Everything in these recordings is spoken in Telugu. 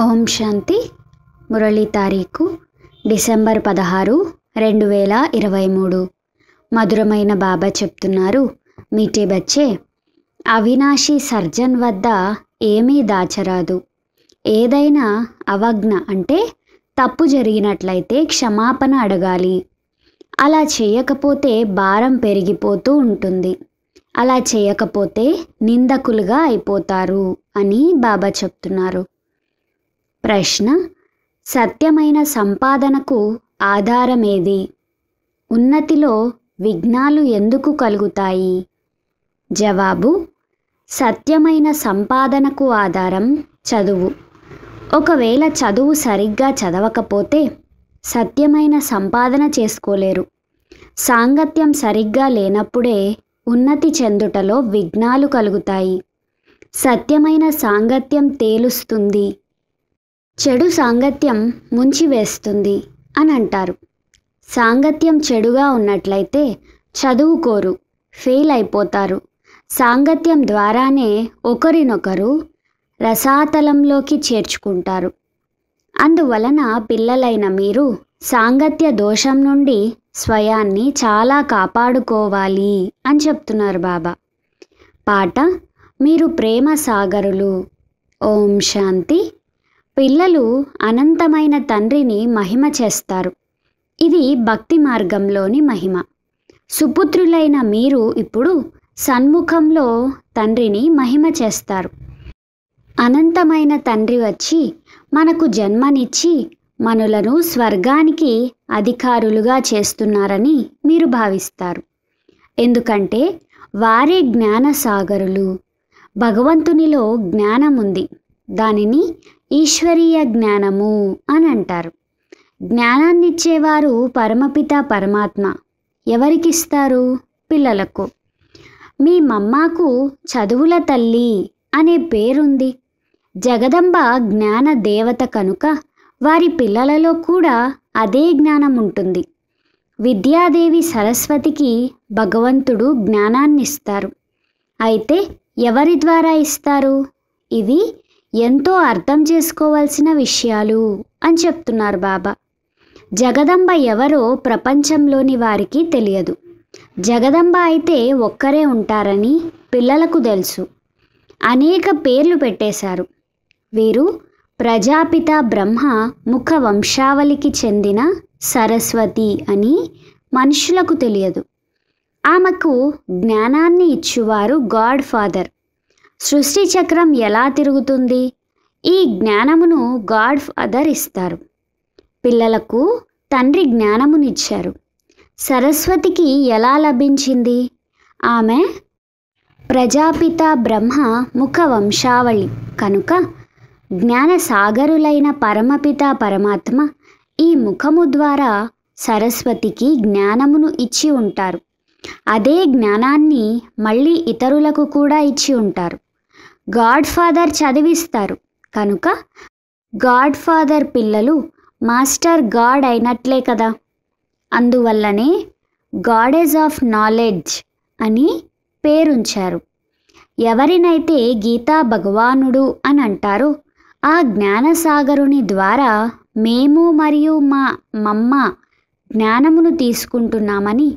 ఓం శాంతి మురళీ తారీఖు డిసెంబర్ పదహారు రెండు వేల ఇరవై మూడు మధురమైన బాబా చెప్తున్నారు మీటే బచ్చే అవినాశి సర్జన్ వద్ద ఏమీ దాచరాదు ఏదైనా అవజ్ఞ అంటే తప్పు జరిగినట్లయితే క్షమాపణ అడగాలి అలా చేయకపోతే భారం పెరిగిపోతూ ఉంటుంది అలా చేయకపోతే నిందకులుగా అయిపోతారు అని బాబా చెప్తున్నారు ప్రశ్న సత్యమైన సంపాదనకు ఆధారమేది ఉన్నతిలో విఘ్నాలు ఎందుకు కలుగుతాయి జవాబు సత్యమైన సంపాదనకు ఆధారం చదువు ఒకవేళ చదువు సరిగ్గా చదవకపోతే సత్యమైన సంపాదన చేసుకోలేరు సాంగత్యం సరిగ్గా లేనప్పుడే ఉన్నతి చెందుటలో విఘ్నాలు కలుగుతాయి సత్యమైన సాంగత్యం తేలుస్తుంది చెడు సాంగత్యం ముంచి వేస్తుంది అని అంటారు సాంగత్యం చెడుగా ఉన్నట్లయితే చదువుకోరు ఫెయిల్ అయిపోతారు సాంగత్యం ద్వారానే ఒకరినొకరు రసాతలంలోకి చేర్చుకుంటారు అందువలన పిల్లలైన మీరు సాంగత్య దోషం నుండి స్వయాన్ని చాలా కాపాడుకోవాలి అని చెప్తున్నారు బాబా పాట మీరు ప్రేమ సాగరులు ఓం శాంతి పిల్లలు అనంతమైన తండ్రిని మహిమ చేస్తారు ఇది భక్తి మార్గంలోని మహిమ సుపుత్రులైన మీరు ఇప్పుడు సన్ముఖంలో తండ్రిని మహిమ చేస్తారు అనంతమైన తండ్రి వచ్చి మనకు జన్మనిచ్చి మనులను స్వర్గానికి అధికారులుగా చేస్తున్నారని మీరు భావిస్తారు ఎందుకంటే వారే జ్ఞాన సాగరులు భగవంతునిలో జ్ఞానం ఉంది దానిని ఈశ్వరీయ జ్ఞానము అని అంటారు జ్ఞానాన్నిచ్చేవారు పరమపిత పరమాత్మ ఎవరికిస్తారు పిల్లలకు మీ మమ్మాకు చదువుల తల్లి అనే పేరుంది జగదంబ జ్ఞాన దేవత కనుక వారి పిల్లలలో కూడా అదే జ్ఞానం ఉంటుంది విద్యాదేవి సరస్వతికి భగవంతుడు జ్ఞానాన్నిస్తారు అయితే ఎవరి ద్వారా ఇస్తారు ఇవి ఎంతో అర్థం చేసుకోవాల్సిన విషయాలు అని చెప్తున్నారు బాబా జగదంబ ఎవరో ప్రపంచంలోని వారికి తెలియదు జగదంబ అయితే ఒక్కరే ఉంటారని పిల్లలకు తెలుసు అనేక పేర్లు పెట్టేశారు వీరు ప్రజాపిత బ్రహ్మ ముఖ వంశావళికి చెందిన సరస్వతి అని మనుషులకు తెలియదు ఆమెకు జ్ఞానాన్ని ఇచ్చువారు గాడ్ ఫాదర్ సృష్టి చక్రం ఎలా తిరుగుతుంది ఈ జ్ఞానమును గాడ్ ఫాదర్ ఇస్తారు పిల్లలకు తండ్రి జ్ఞానమునిచ్చారు సరస్వతికి ఎలా లభించింది ఆమె ప్రజాపిత బ్రహ్మ ముఖ వంశావళి కనుక జ్ఞానసాగరులైన పరమపిత పరమాత్మ ఈ ముఖము ద్వారా సరస్వతికి జ్ఞానమును ఇచ్చి ఉంటారు అదే జ్ఞానాన్ని మళ్ళీ ఇతరులకు కూడా ఇచ్చి ఉంటారు గాడ్ ఫాదర్ చదివిస్తారు కనుక గాడ్ ఫాదర్ పిల్లలు మాస్టర్ గాడ్ అయినట్లే కదా అందువల్లనే గాడెస్ ఆఫ్ నాలెడ్జ్ అని పేరుంచారు ఎవరినైతే గీతా భగవానుడు అని అంటారో ఆ జ్ఞానసాగరుని ద్వారా మేము మరియు మా మమ్మ జ్ఞానమును తీసుకుంటున్నామని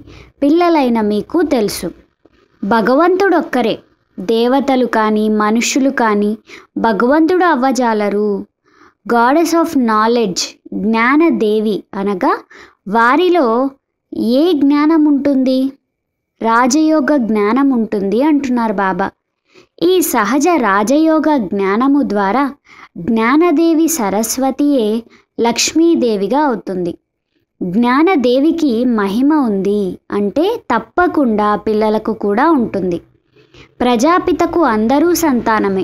పిల్లలైన మీకు తెలుసు భగవంతుడొక్కరే దేవతలు కానీ మనుషులు కానీ భగవంతుడు అవ్వజాలరు గాడెస్ ఆఫ్ నాలెడ్జ్ జ్ఞానదేవి అనగా వారిలో ఏ జ్ఞానం ఉంటుంది రాజయోగ జ్ఞానం ఉంటుంది అంటున్నారు బాబా ఈ సహజ రాజయోగ జ్ఞానము ద్వారా జ్ఞానదేవి సరస్వతియే లక్ష్మీదేవిగా అవుతుంది జ్ఞానదేవికి మహిమ ఉంది అంటే తప్పకుండా పిల్లలకు కూడా ఉంటుంది ప్రజాపితకు అందరూ సంతానమే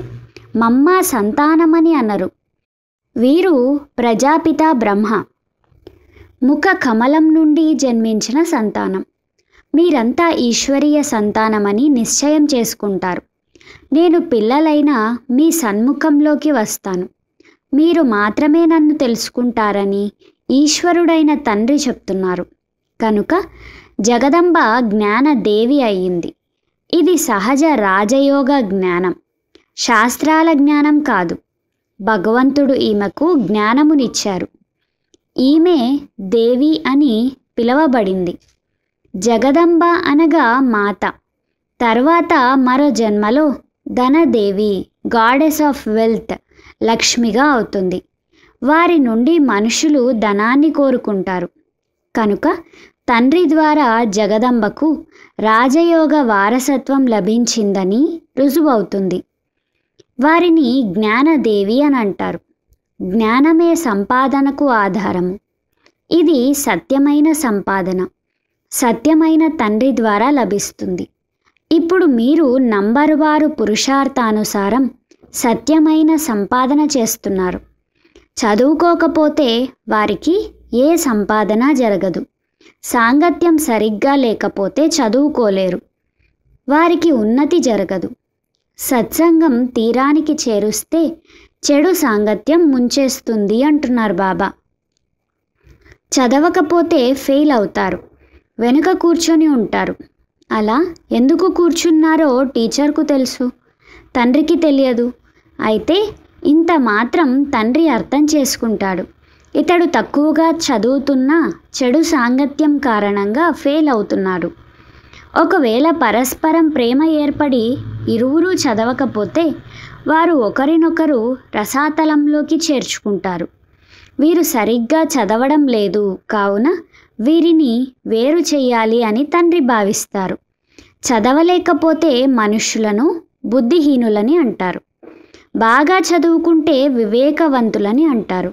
మమ్మ సంతానమని అన్నారు వీరు ప్రజాపిత బ్రహ్మ ముఖ కమలం నుండి జన్మించిన సంతానం మీరంతా ఈశ్వరీయ సంతానమని నిశ్చయం చేసుకుంటారు నేను పిల్లలైన మీ సన్ముఖంలోకి వస్తాను మీరు మాత్రమే నన్ను తెలుసుకుంటారని ఈశ్వరుడైన తండ్రి చెప్తున్నారు కనుక జగదంబ జ్ఞానదేవి అయ్యింది ఇది సహజ రాజయోగ జ్ఞానం శాస్త్రాల జ్ఞానం కాదు భగవంతుడు ఈమెకు జ్ఞానమునిచ్చారు ఈమె దేవి అని పిలవబడింది జగదంబ అనగా మాత తర్వాత మరో జన్మలో ధనదేవి గాడెస్ ఆఫ్ వెల్త్ లక్ష్మిగా అవుతుంది వారి నుండి మనుషులు ధనాన్ని కోరుకుంటారు కనుక తండ్రి ద్వారా జగదంబకు రాజయోగ వారసత్వం లభించిందని రుజువవుతుంది వారిని జ్ఞానదేవి అని అంటారు జ్ఞానమే సంపాదనకు ఆధారము ఇది సత్యమైన సంపాదన సత్యమైన తండ్రి ద్వారా లభిస్తుంది ఇప్పుడు మీరు నంబర్ వారు పురుషార్థానుసారం సత్యమైన సంపాదన చేస్తున్నారు చదువుకోకపోతే వారికి ఏ సంపాదన జరగదు సాంగత్యం సరిగ్గా లేకపోతే చదువుకోలేరు వారికి ఉన్నతి జరగదు సత్సంగం తీరానికి చేరుస్తే చెడు సాంగత్యం ముంచేస్తుంది అంటున్నారు బాబా చదవకపోతే ఫెయిల్ అవుతారు వెనుక కూర్చొని ఉంటారు అలా ఎందుకు కూర్చున్నారో టీచర్కు తెలుసు తండ్రికి తెలియదు అయితే ఇంత మాత్రం తండ్రి అర్థం చేసుకుంటాడు ఇతడు తక్కువగా చదువుతున్న చెడు సాంగత్యం కారణంగా ఫెయిల్ అవుతున్నారు ఒకవేళ పరస్పరం ప్రేమ ఏర్పడి ఇరువురు చదవకపోతే వారు ఒకరినొకరు రసాతలంలోకి చేర్చుకుంటారు వీరు సరిగ్గా చదవడం లేదు కావున వీరిని వేరు చేయాలి అని తండ్రి భావిస్తారు చదవలేకపోతే మనుషులను బుద్ధిహీనులని అంటారు బాగా చదువుకుంటే వివేకవంతులని అంటారు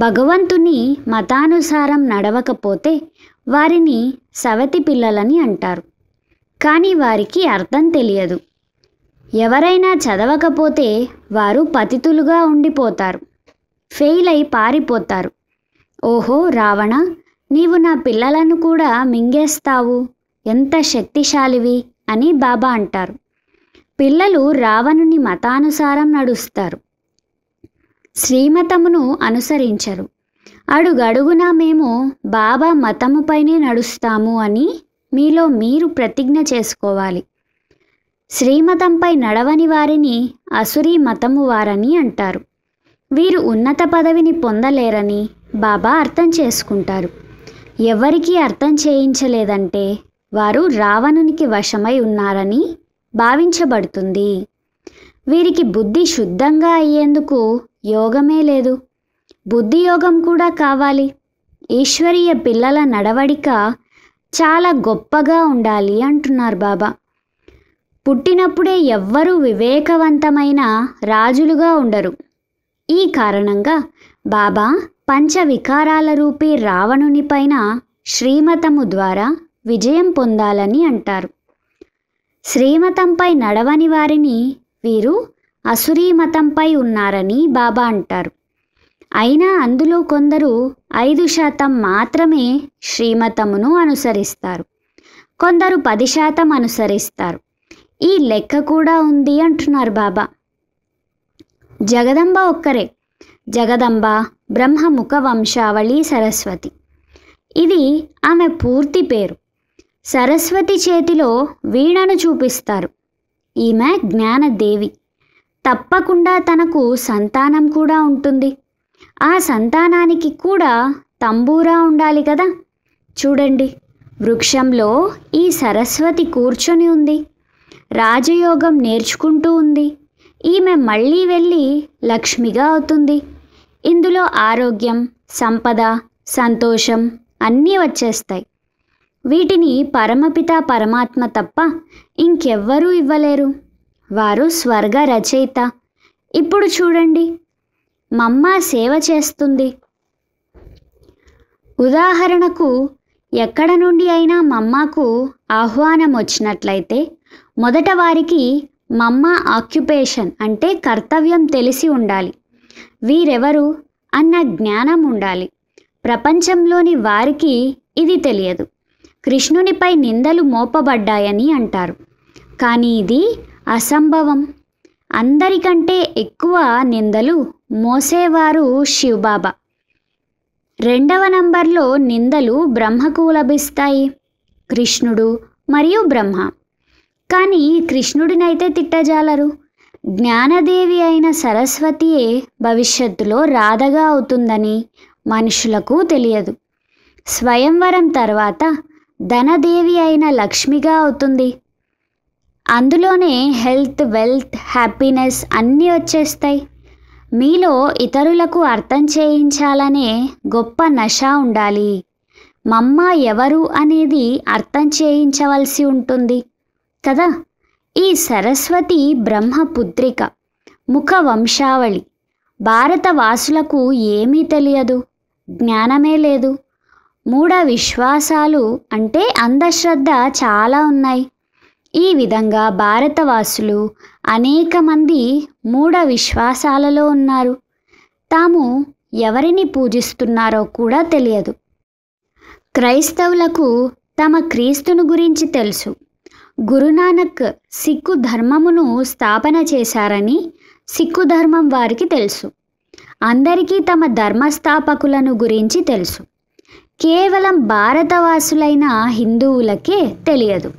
భగవంతుని మతానుసారం నడవకపోతే వారిని సవతి పిల్లలని అంటారు కానీ వారికి అర్థం తెలియదు ఎవరైనా చదవకపోతే వారు పతితులుగా ఉండిపోతారు ఫెయిల్ అయి పారిపోతారు ఓహో రావణ నీవు నా పిల్లలను కూడా మింగేస్తావు ఎంత శక్తిశాలివి అని బాబా అంటారు పిల్లలు రావణుని మతానుసారం నడుస్తారు శ్రీమతమును అనుసరించరు అడుగడుగునా మేము బాబా మతముపైనే నడుస్తాము అని మీలో మీరు ప్రతిజ్ఞ చేసుకోవాలి శ్రీమతంపై నడవని వారిని అసురీ మతము వారని అంటారు వీరు ఉన్నత పదవిని పొందలేరని బాబా అర్థం చేసుకుంటారు ఎవరికీ అర్థం చేయించలేదంటే వారు రావణునికి వశమై ఉన్నారని భావించబడుతుంది వీరికి బుద్ధి శుద్ధంగా అయ్యేందుకు యోగమే లేదు బుద్ధి యోగం కూడా కావాలి ఈశ్వరీయ పిల్లల నడవడిక చాలా గొప్పగా ఉండాలి అంటున్నారు బాబా పుట్టినప్పుడే ఎవ్వరూ వివేకవంతమైన రాజులుగా ఉండరు ఈ కారణంగా బాబా పంచ వికారాల రావణుని రావణునిపైన శ్రీమతము ద్వారా విజయం పొందాలని అంటారు శ్రీమతంపై నడవని వారిని వీరు అసురీ మతంపై ఉన్నారని బాబా అంటారు అయినా అందులో కొందరు ఐదు శాతం మాత్రమే శ్రీమతమును అనుసరిస్తారు కొందరు పది శాతం అనుసరిస్తారు ఈ లెక్క కూడా ఉంది అంటున్నారు బాబా జగదంబ ఒక్కరే జగదంబ బ్రహ్మముఖ వంశావళి సరస్వతి ఇది ఆమె పూర్తి పేరు సరస్వతి చేతిలో వీణను చూపిస్తారు ఈమె జ్ఞానదేవి తప్పకుండా తనకు సంతానం కూడా ఉంటుంది ఆ సంతానానికి కూడా తంబూరా ఉండాలి కదా చూడండి వృక్షంలో ఈ సరస్వతి కూర్చొని ఉంది రాజయోగం నేర్చుకుంటూ ఉంది ఈమె మళ్ళీ వెళ్ళి లక్ష్మిగా అవుతుంది ఇందులో ఆరోగ్యం సంపద సంతోషం అన్నీ వచ్చేస్తాయి వీటిని పరమపిత పరమాత్మ తప్ప ఇంకెవ్వరూ ఇవ్వలేరు వారు స్వర్గ రచయిత ఇప్పుడు చూడండి మమ్మ సేవ చేస్తుంది ఉదాహరణకు ఎక్కడ నుండి అయినా మమ్మకు ఆహ్వానం వచ్చినట్లయితే మొదట వారికి మమ్మ ఆక్యుపేషన్ అంటే కర్తవ్యం తెలిసి ఉండాలి వీరెవరు అన్న జ్ఞానం ఉండాలి ప్రపంచంలోని వారికి ఇది తెలియదు కృష్ణునిపై నిందలు మోపబడ్డాయని అంటారు కానీ ఇది అసంభవం అందరికంటే ఎక్కువ నిందలు మోసేవారు శివబాబా రెండవ నంబర్లో నిందలు బ్రహ్మకు లభిస్తాయి కృష్ణుడు మరియు బ్రహ్మ కానీ కృష్ణుడినైతే తిట్టజాలరు జ్ఞానదేవి అయిన సరస్వతియే భవిష్యత్తులో రాధగా అవుతుందని మనుషులకు తెలియదు స్వయంవరం తర్వాత ధనదేవి అయిన లక్ష్మిగా అవుతుంది అందులోనే హెల్త్ వెల్త్ హ్యాపీనెస్ అన్నీ వచ్చేస్తాయి మీలో ఇతరులకు అర్థం చేయించాలనే గొప్ప నష ఉండాలి మమ్మ ఎవరు అనేది అర్థం చేయించవలసి ఉంటుంది కదా ఈ సరస్వతి బ్రహ్మపుత్రిక ముఖ వంశావళి భారత వాసులకు ఏమీ తెలియదు జ్ఞానమే లేదు మూఢ విశ్వాసాలు అంటే అంధశ్రద్ధ చాలా ఉన్నాయి ఈ విధంగా భారతవాసులు అనేక మంది మూఢ విశ్వాసాలలో ఉన్నారు తాము ఎవరిని పూజిస్తున్నారో కూడా తెలియదు క్రైస్తవులకు తమ క్రీస్తును గురించి తెలుసు గురునానక్ సిక్కు ధర్మమును స్థాపన చేశారని సిక్కు ధర్మం వారికి తెలుసు అందరికీ తమ ధర్మస్థాపకులను గురించి తెలుసు కేవలం భారతవాసులైన హిందువులకే తెలియదు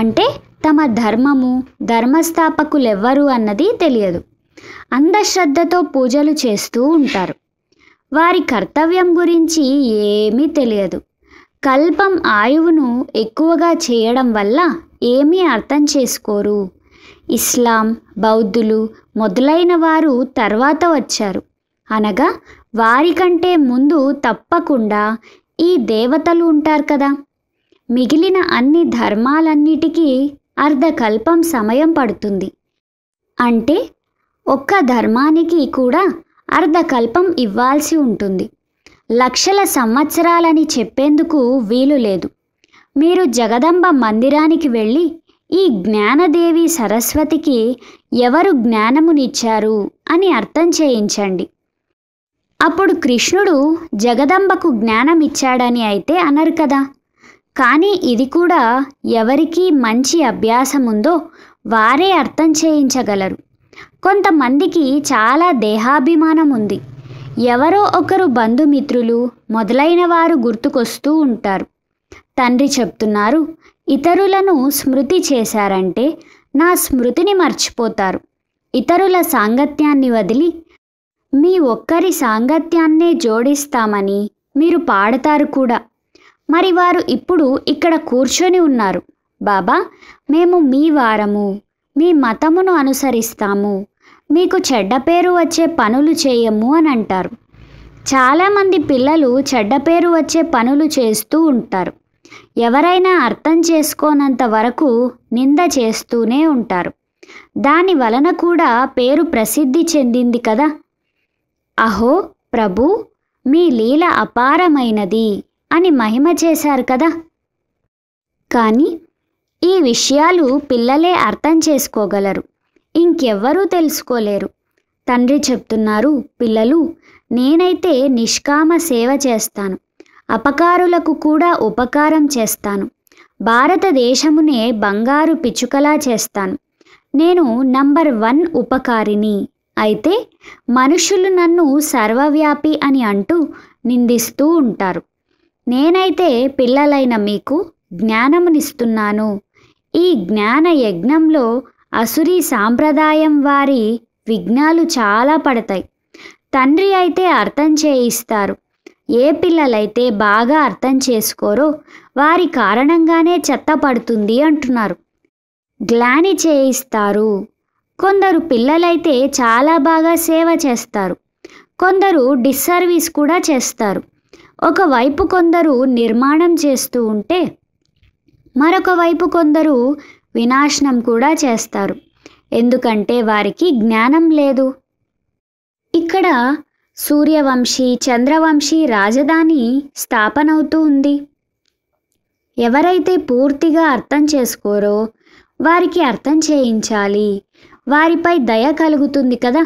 అంటే తమ ధర్మము ధర్మస్థాపకులెవ్వరు అన్నది తెలియదు అంధశ్రద్ధతో పూజలు చేస్తూ ఉంటారు వారి కర్తవ్యం గురించి ఏమీ తెలియదు కల్పం ఆయువును ఎక్కువగా చేయడం వల్ల ఏమీ అర్థం చేసుకోరు ఇస్లాం బౌద్ధులు మొదలైన వారు తర్వాత వచ్చారు అనగా వారికంటే ముందు తప్పకుండా ఈ దేవతలు ఉంటారు కదా మిగిలిన అన్ని ధర్మాలన్నిటికీ అర్ధకల్పం సమయం పడుతుంది అంటే ఒక్క ధర్మానికి కూడా అర్ధకల్పం ఇవ్వాల్సి ఉంటుంది లక్షల సంవత్సరాలని చెప్పేందుకు వీలు లేదు మీరు జగదంబ మందిరానికి వెళ్ళి ఈ జ్ఞానదేవి సరస్వతికి ఎవరు జ్ఞానమునిచ్చారు అని అర్థం చేయించండి అప్పుడు కృష్ణుడు జగదంబకు జ్ఞానమిచ్చాడని అయితే అనరు కదా కానీ ఇది కూడా ఎవరికి మంచి అభ్యాసం ఉందో వారే అర్థం చేయించగలరు కొంతమందికి చాలా దేహాభిమానం ఉంది ఎవరో ఒకరు బంధుమిత్రులు మొదలైన వారు గుర్తుకొస్తూ ఉంటారు తండ్రి చెప్తున్నారు ఇతరులను స్మృతి చేశారంటే నా స్మృతిని మర్చిపోతారు ఇతరుల సాంగత్యాన్ని వదిలి మీ ఒక్కరి సాంగత్యాన్నే జోడిస్తామని మీరు పాడతారు కూడా మరి వారు ఇప్పుడు ఇక్కడ కూర్చొని ఉన్నారు బాబా మేము మీ వారము మీ మతమును అనుసరిస్తాము మీకు చెడ్డ పేరు వచ్చే పనులు చేయము అని అంటారు చాలామంది పిల్లలు చెడ్డ పేరు వచ్చే పనులు చేస్తూ ఉంటారు ఎవరైనా అర్థం చేసుకోనంత వరకు నింద చేస్తూనే ఉంటారు దాని వలన కూడా పేరు ప్రసిద్ధి చెందింది కదా అహో ప్రభు మీ లీల అపారమైనది అని మహిమ చేశారు కదా కానీ ఈ విషయాలు పిల్లలే అర్థం చేసుకోగలరు ఇంకెవ్వరూ తెలుసుకోలేరు తండ్రి చెప్తున్నారు పిల్లలు నేనైతే నిష్కామ సేవ చేస్తాను అపకారులకు కూడా ఉపకారం చేస్తాను భారతదేశమునే బంగారు పిచ్చుకలా చేస్తాను నేను నంబర్ వన్ ఉపకారిని అయితే మనుషులు నన్ను సర్వవ్యాపి అని అంటూ నిందిస్తూ ఉంటారు నేనైతే పిల్లలైన మీకు జ్ఞానమునిస్తున్నాను ఈ జ్ఞాన యజ్ఞంలో అసురి సాంప్రదాయం వారి విఘ్నాలు చాలా పడతాయి తండ్రి అయితే అర్థం చేయిస్తారు ఏ పిల్లలైతే బాగా అర్థం చేసుకోరో వారి కారణంగానే చెత్త పడుతుంది అంటున్నారు గ్లాని చేయిస్తారు కొందరు పిల్లలైతే చాలా బాగా సేవ చేస్తారు కొందరు డిస్సర్వీస్ కూడా చేస్తారు ఒకవైపు కొందరు నిర్మాణం చేస్తూ ఉంటే మరొక వైపు కొందరు వినాశనం కూడా చేస్తారు ఎందుకంటే వారికి జ్ఞానం లేదు ఇక్కడ సూర్యవంశీ చంద్రవంశీ రాజధాని స్థాపనవుతూ ఉంది ఎవరైతే పూర్తిగా అర్థం చేసుకోరో వారికి అర్థం చేయించాలి వారిపై దయ కలుగుతుంది కదా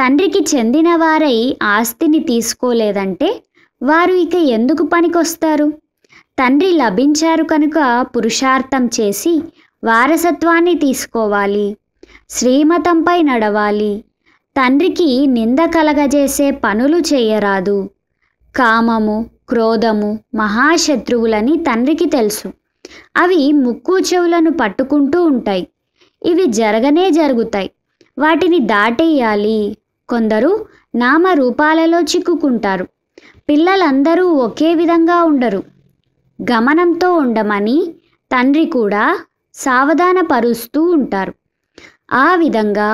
తండ్రికి చెందిన వారై ఆస్తిని తీసుకోలేదంటే వారు ఇక ఎందుకు పనికొస్తారు తండ్రి లభించారు కనుక పురుషార్థం చేసి వారసత్వాన్ని తీసుకోవాలి శ్రీమతంపై నడవాలి తండ్రికి నింద కలగజేసే పనులు చేయరాదు కామము క్రోధము మహాశత్రువులని తండ్రికి తెలుసు అవి ముక్కు చెవులను పట్టుకుంటూ ఉంటాయి ఇవి జరగనే జరుగుతాయి వాటిని దాటేయాలి కొందరు నామరూపాలలో చిక్కుకుంటారు పిల్లలందరూ ఒకే విధంగా ఉండరు గమనంతో ఉండమని తండ్రి కూడా సావధానపరుస్తూ ఉంటారు ఆ విధంగా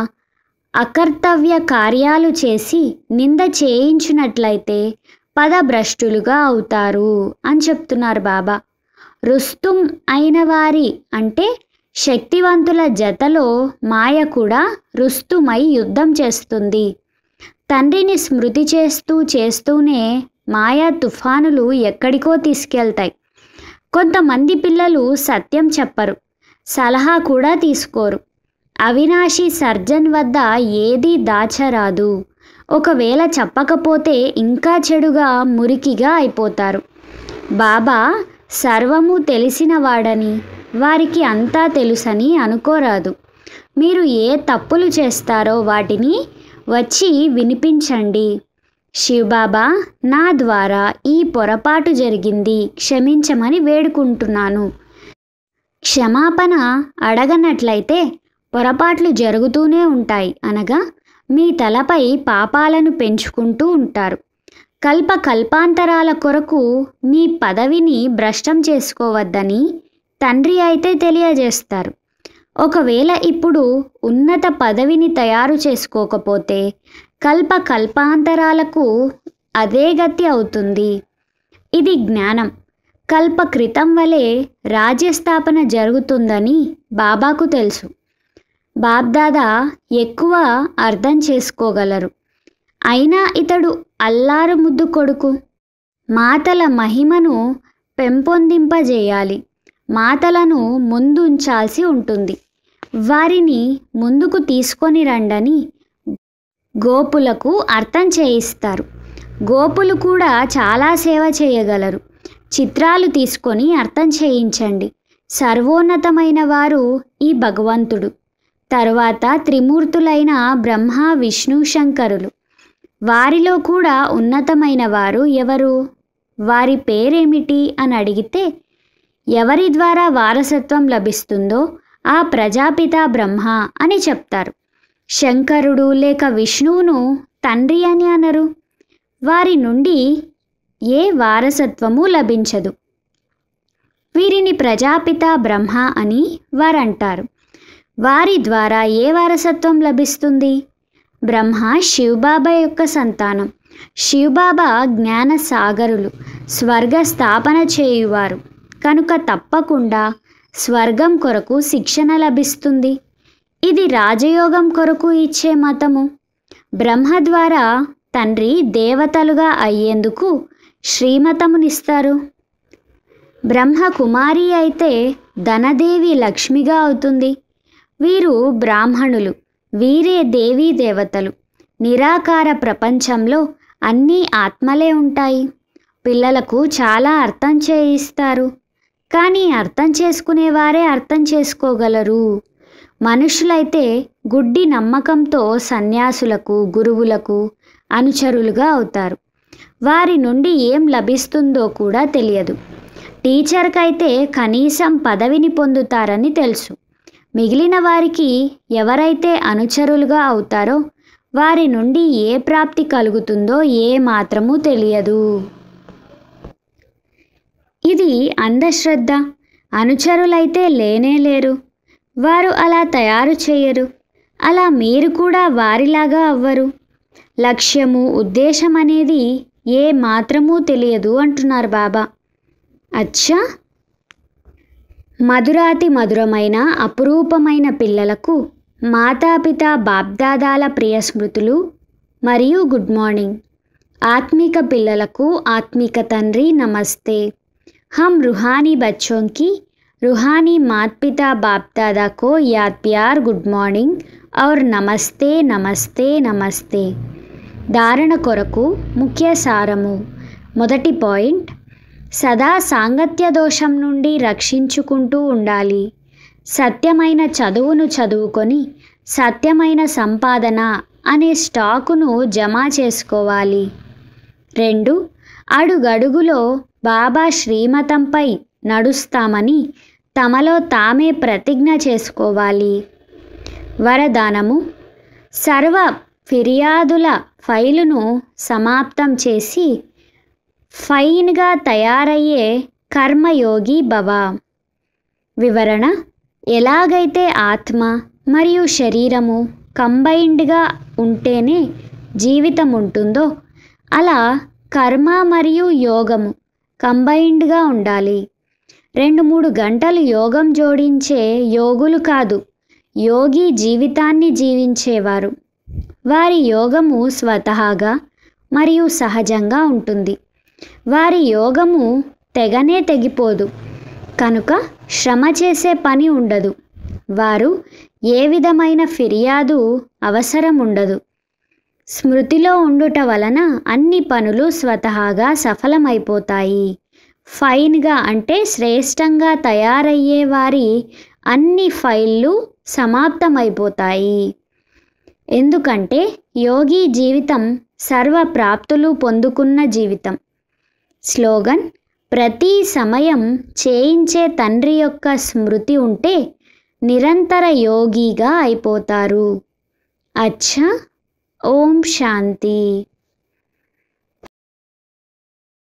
అకర్తవ్య కార్యాలు చేసి నింద చేయించినట్లయితే పదభ్రష్టులుగా అవుతారు అని చెప్తున్నారు బాబా రుస్తుం అయిన వారి అంటే శక్తివంతుల జతలో మాయ కూడా రుస్తుమై యుద్ధం చేస్తుంది తండ్రిని స్మృతి చేస్తూ చేస్తూనే మాయా తుఫానులు ఎక్కడికో తీసుకెళ్తాయి కొంతమంది పిల్లలు సత్యం చెప్పరు సలహా కూడా తీసుకోరు అవినాశి సర్జన్ వద్ద ఏదీ దాచరాదు ఒకవేళ చెప్పకపోతే ఇంకా చెడుగా మురికిగా అయిపోతారు బాబా సర్వము తెలిసినవాడని వారికి అంతా తెలుసని అనుకోరాదు మీరు ఏ తప్పులు చేస్తారో వాటిని వచ్చి వినిపించండి శివబాబా నా ద్వారా ఈ పొరపాటు జరిగింది క్షమించమని వేడుకుంటున్నాను క్షమాపణ అడగనట్లయితే పొరపాట్లు జరుగుతూనే ఉంటాయి అనగా మీ తలపై పాపాలను పెంచుకుంటూ ఉంటారు కల్ప కల్పాంతరాల కొరకు మీ పదవిని భ్రష్టం చేసుకోవద్దని తండ్రి అయితే తెలియజేస్తారు ఒకవేళ ఇప్పుడు ఉన్నత పదవిని తయారు చేసుకోకపోతే కల్ప కల్పాంతరాలకు అదే గతి అవుతుంది ఇది జ్ఞానం కల్ప క్రితం వలె రాజ్యస్థాపన జరుగుతుందని బాబాకు తెలుసు బాబ్దాద ఎక్కువ అర్థం చేసుకోగలరు అయినా ఇతడు అల్లారు ముద్దు కొడుకు మాతల మహిమను పెంపొందింపజేయాలి మాతలను ముందుంచాల్సి ఉంటుంది వారిని ముందుకు తీసుకొని రండని గోపులకు అర్థం చేయిస్తారు గోపులు కూడా చాలా సేవ చేయగలరు చిత్రాలు తీసుకొని అర్థం చేయించండి సర్వోన్నతమైన వారు ఈ భగవంతుడు తర్వాత త్రిమూర్తులైన బ్రహ్మ విష్ణు శంకరులు వారిలో కూడా ఉన్నతమైన వారు ఎవరు వారి పేరేమిటి అని అడిగితే ఎవరి ద్వారా వారసత్వం లభిస్తుందో ఆ ప్రజాపిత బ్రహ్మ అని చెప్తారు శంకరుడు లేక విష్ణువును తండ్రి అని అనరు వారి నుండి ఏ వారసత్వము లభించదు వీరిని ప్రజాపిత బ్రహ్మ అని వారంటారు వారి ద్వారా ఏ వారసత్వం లభిస్తుంది బ్రహ్మ శివబాబా యొక్క సంతానం శివబాబా జ్ఞాన సాగరులు స్వర్గ స్థాపన చేయువారు కనుక తప్పకుండా స్వర్గం కొరకు శిక్షణ లభిస్తుంది ఇది రాజయోగం కొరకు ఇచ్చే మతము బ్రహ్మ ద్వారా తండ్రి దేవతలుగా అయ్యేందుకు శ్రీమతమునిస్తారు బ్రహ్మ కుమారి అయితే ధనదేవి లక్ష్మిగా అవుతుంది వీరు బ్రాహ్మణులు వీరే దేవీ దేవతలు నిరాకార ప్రపంచంలో అన్నీ ఆత్మలే ఉంటాయి పిల్లలకు చాలా అర్థం చేయిస్తారు కానీ అర్థం చేసుకునేవారే అర్థం చేసుకోగలరు మనుషులైతే గుడ్డి నమ్మకంతో సన్యాసులకు గురువులకు అనుచరులుగా అవుతారు వారి నుండి ఏం లభిస్తుందో కూడా తెలియదు టీచర్కైతే కనీసం పదవిని పొందుతారని తెలుసు మిగిలిన వారికి ఎవరైతే అనుచరులుగా అవుతారో వారి నుండి ఏ ప్రాప్తి కలుగుతుందో ఏ మాత్రము తెలియదు ఇది అంధశ్రద్ధ అనుచరులైతే లేనే లేరు వారు అలా తయారు చేయరు అలా మీరు కూడా వారిలాగా అవ్వరు లక్ష్యము ఉద్దేశం అనేది ఏ మాత్రమూ తెలియదు అంటున్నారు బాబా అచ్చా మధురాతి మధురమైన అపురూపమైన పిల్లలకు మాతాపిత బాబ్దాదాల ప్రియ స్మృతులు మరియు గుడ్ మార్నింగ్ ఆత్మిక పిల్లలకు ఆత్మిక తండ్రి నమస్తే హం రుహానీ బచ్చోంకి రుహానీ మాత్పితా బాప్తాదాకో बाप दादा గుడ్ మార్నింగ్ ఔర్ నమస్తే నమస్తే నమస్తే ధారణ కొరకు ముఖ్య సారము మొదటి పాయింట్ సదా సాంగత్య దోషం నుండి రక్షించుకుంటూ ఉండాలి సత్యమైన చదువును చదువుకొని సత్యమైన సంపాదన అనే స్టాకును జమ చేసుకోవాలి రెండు అడుగడుగులో బాబా శ్రీమతంపై నడుస్తామని తమలో తామే ప్రతిజ్ఞ చేసుకోవాలి వరదానము సర్వ ఫిర్యాదుల ఫైలును సమాప్తం చేసి ఫైన్గా తయారయ్యే కర్మయోగి భవ వివరణ ఎలాగైతే ఆత్మ మరియు శరీరము కంబైన్డ్గా ఉంటేనే జీవితం ఉంటుందో అలా కర్మ మరియు యోగము కంబైన్డ్గా ఉండాలి రెండు మూడు గంటలు యోగం జోడించే యోగులు కాదు యోగి జీవితాన్ని జీవించేవారు వారి యోగము స్వతహాగా మరియు సహజంగా ఉంటుంది వారి యోగము తెగనే తెగిపోదు కనుక శ్రమ చేసే పని ఉండదు వారు ఏ విధమైన ఫిర్యాదు అవసరం ఉండదు స్మృతిలో ఉండుట వలన అన్ని పనులు స్వతహాగా సఫలమైపోతాయి ఫైన్గా అంటే శ్రేష్టంగా తయారయ్యే వారి అన్ని ఫైళ్ళు సమాప్తమైపోతాయి ఎందుకంటే యోగి జీవితం సర్వ ప్రాప్తులు పొందుకున్న జీవితం స్లోగన్ ప్రతి సమయం చేయించే తండ్రి యొక్క స్మృతి ఉంటే నిరంతర యోగిగా అయిపోతారు అచ్చా ఓం శాంతి